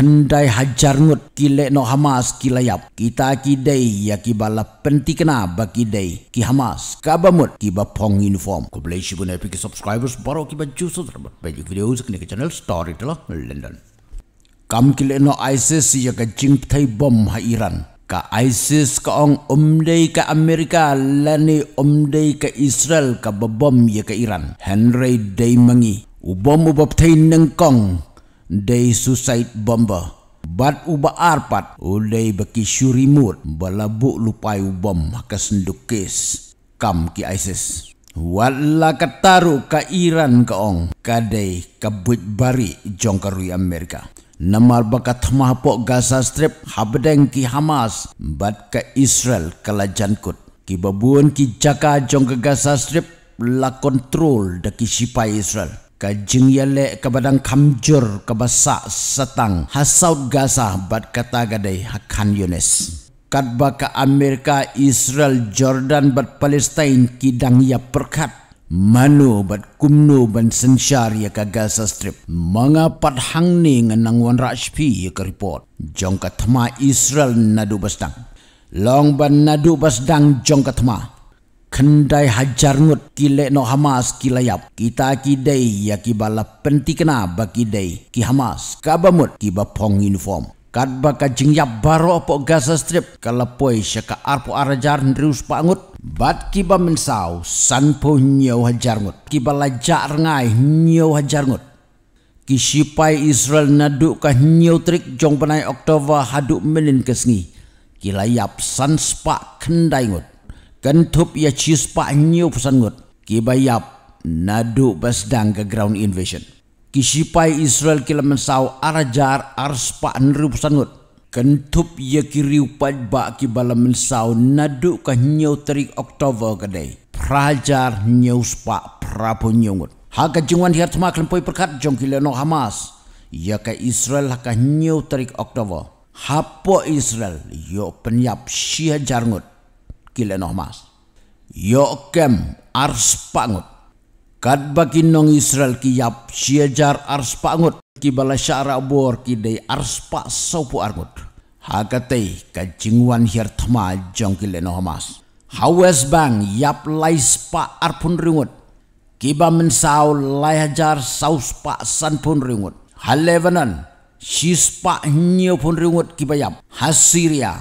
kendai hajar ngut kile no Hamas kilayap. Kita kidei ya kibala penti kena ba kidei ki Hamas. Kabamut ki ba inform. Ku boleh sibu na pikir subscribers baru ki ba juso terbat. Bagi video ni ke channel story telah London. Kam kile no ISIS ya ka jing thai bom ha Iran. Ka ISIS ka ong umdei ka Amerika lani umdei ka Israel ka ba bom ya ka Iran. Henry Day mangi. Ubom ubap thai nengkong dei susait bomber bat uba arpat ulai beki syurimut belabu lupai ubam ke sendukis kam ki ISIS wala kataru ka Iran ka ong kadai kebut bari jongkarui Amerika namar bakat mahpok gasa Strip habdeng ki Hamas bat ka Israel kala jankut ki babuan ki jaka jongka gasa Strip la kontrol daki sipai Israel Kajing ke kabadang kamjur kabasa setang hasaud gasah bat kata gadai hakan Yunus. Kat baka Amerika, Israel, Jordan bat Palestine kidang ya perkat. Manu bat kumnu ban sensyar ya ka Gaza Strip. Manga pat hang ni wan rajpi ya ka report. Jong ka Israel nadu basdang. Long ban nadu basdang jong ka kendai hajar ngut kile no Hamas kila yap kita kidei ya kibala penti kena bagi dei ki Hamas kabamut ki bapong inform kad baka jingyap baro apo Gaza Strip kalapoi syaka arpo arajar nrius pangut bat ki ba san sanpo nyau hajar ngut kibala bala jar ngai nyau hajar ngut ki sipai Israel naduk ka nyau trik jong benai Oktober haduk menin kesni kila yap san sanspa kendai ngut Kentup ya cius pak nyu pesan ngut. Kibayap nadu basdang ke ground invasion. Kisipai Israel kila mensau arajar ars pak nru pesan ngut. Kentup ia kiri upad bak kibala mensau nadu ke nyu terik Oktober kedai. Prajar nyu spak prapu nyu ngut. Haka jingwan hiat semak lempoi perkat kila no Hamas. ya ke Israel haka nyu terik Oktober. Hapo Israel yo penyap syihajar ngut kilen omas. Yokem ars pangut. Kad bagi nong Israel kiyap siajar ars pangut. Kibala syara bor kidei ars pak sopu argut. Hakatei kajingwan hir tema jong kilen omas. Hawes bang yap lais pak arpun ringut. Kiba mensau layajar ha saus pak san pun ringut. Halevanan Sispa nyo ringut kibayap Hasiria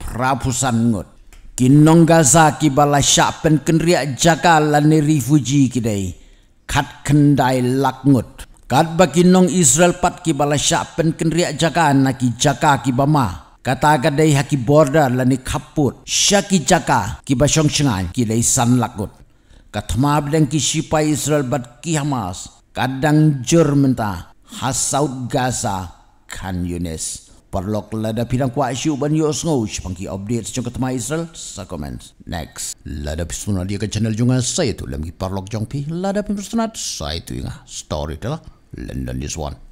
Prabusan ngut kinongaza kibala syapen kenria jaga la ne kidei kat khat khandai lakngut kat bakinong israel pat kibala syapen kenria jaga na ki jaka kibama kata gadai haki border la ni khaput shaki jaka kibashong shingai kidai san lakngut kathma bleng ki sipai israel bat ki hamas kadang jur menta hasaud gaza khan yunes Parlok lada pinang kuat syuk ban yo sengau sepangki update sejong ketema Israel sa comments. Next, lada pisuna dia ke channel jonga saya tu lemgi parlok jong lada pisuna saya tu ingat story telah London this one.